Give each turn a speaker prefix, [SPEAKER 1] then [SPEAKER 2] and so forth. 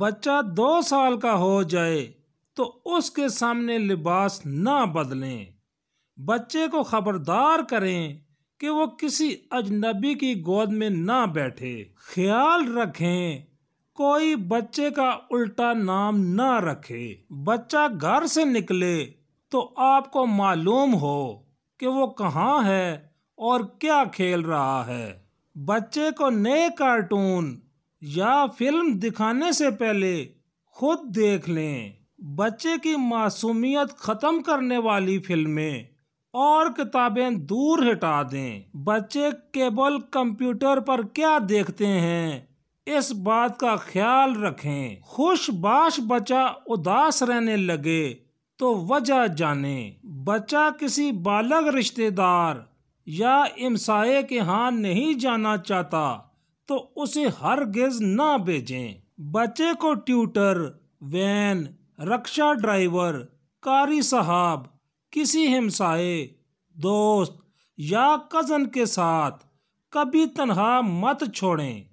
[SPEAKER 1] बच्चा दो साल का हो जाए तो उसके सामने लिबास ना बदलें बच्चे को खबरदार करें कि वो किसी अजनबी की गोद में ना बैठे ख्याल रखें कोई बच्चे का उल्टा नाम ना रखे बच्चा घर से निकले तो आपको मालूम हो कि वो कहाँ है और क्या खेल रहा है बच्चे को नए कार्टून या फिल्म दिखाने से पहले खुद देख लें बच्चे की मासूमियत ख़त्म करने वाली फिल्में और किताबें दूर हटा दें बच्चे केवल कंप्यूटर पर क्या देखते हैं इस बात का ख्याल रखें खुशबाश बच्चा उदास रहने लगे तो वजह जाने बच्चा किसी बालग रिश्तेदार या इमसाए के यहाँ नहीं जाना चाहता तो उसे हर गेज ना भेजें बच्चे को ट्यूटर वैन रक्षा ड्राइवर कारी साहब किसी हिमसाए दोस्त या कज़न के साथ कभी तनहा मत छोड़ें